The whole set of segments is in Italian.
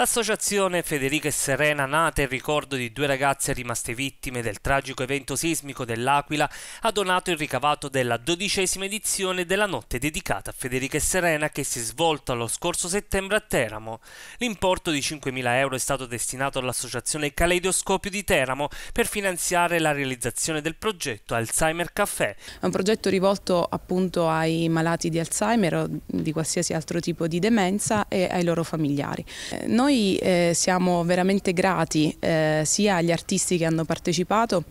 L'associazione Federica e Serena, nata in ricordo di due ragazze rimaste vittime del tragico evento sismico dell'Aquila, ha donato il ricavato della dodicesima edizione della notte dedicata a Federica e Serena che si è svolta lo scorso settembre a Teramo. L'importo di 5.000 euro è stato destinato all'associazione Caleidoscopio di Teramo per finanziare la realizzazione del progetto Alzheimer Café. È un progetto rivolto appunto ai malati di Alzheimer o di qualsiasi altro tipo di demenza e ai loro familiari. Eh, noi noi eh, siamo veramente grati eh, sia agli artisti che hanno partecipato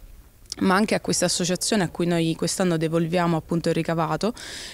ma anche a questa associazione a cui noi quest'anno devolviamo appunto il ricavato,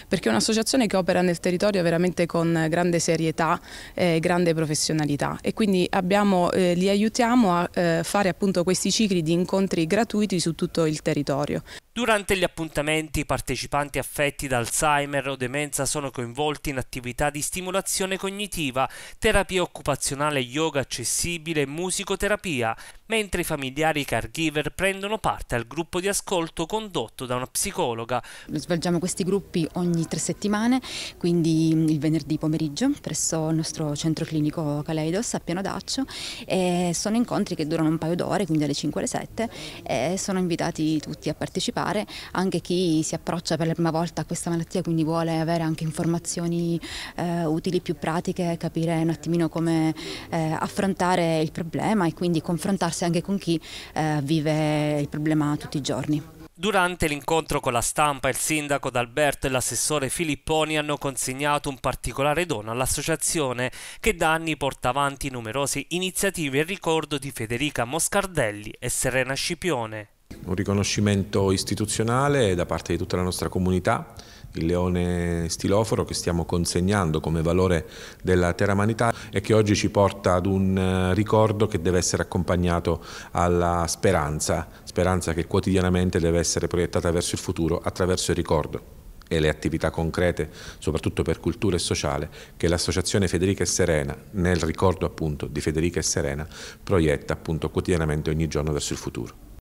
perché è un'associazione che opera nel territorio veramente con grande serietà e grande professionalità e quindi abbiamo, eh, li aiutiamo a eh, fare appunto questi cicli di incontri gratuiti su tutto il territorio. Durante gli appuntamenti i partecipanti affetti da Alzheimer o demenza sono coinvolti in attività di stimolazione cognitiva, terapia occupazionale yoga accessibile e musicoterapia, mentre i familiari caregiver prendono parte al gruppo di ascolto condotto da una psicologa. Svolgiamo questi gruppi ogni tre settimane, quindi mm, il venerdì pomeriggio presso il nostro centro clinico Caleidos a Piano Daccio e sono incontri che durano un paio d'ore, quindi alle 5 alle 7 e sono invitati tutti a partecipare fare, anche chi si approccia per la prima volta a questa malattia, quindi vuole avere anche informazioni eh, utili, più pratiche, capire un attimino come eh, affrontare il problema e quindi confrontarsi anche con chi eh, vive il problema tutti i giorni. Durante l'incontro con la stampa il sindaco D'Alberto e l'assessore Filipponi hanno consegnato un particolare dono all'associazione che da anni porta avanti numerose iniziative in ricordo di Federica Moscardelli e Serena Scipione un riconoscimento istituzionale da parte di tutta la nostra comunità, il leone stiloforo che stiamo consegnando come valore della terra umanità e che oggi ci porta ad un eh, ricordo che deve essere accompagnato alla speranza, speranza che quotidianamente deve essere proiettata verso il futuro attraverso il ricordo e le attività concrete, soprattutto per cultura e sociale, che l'associazione Federica e Serena, nel ricordo appunto di Federica e Serena, proietta appunto quotidianamente ogni giorno verso il futuro.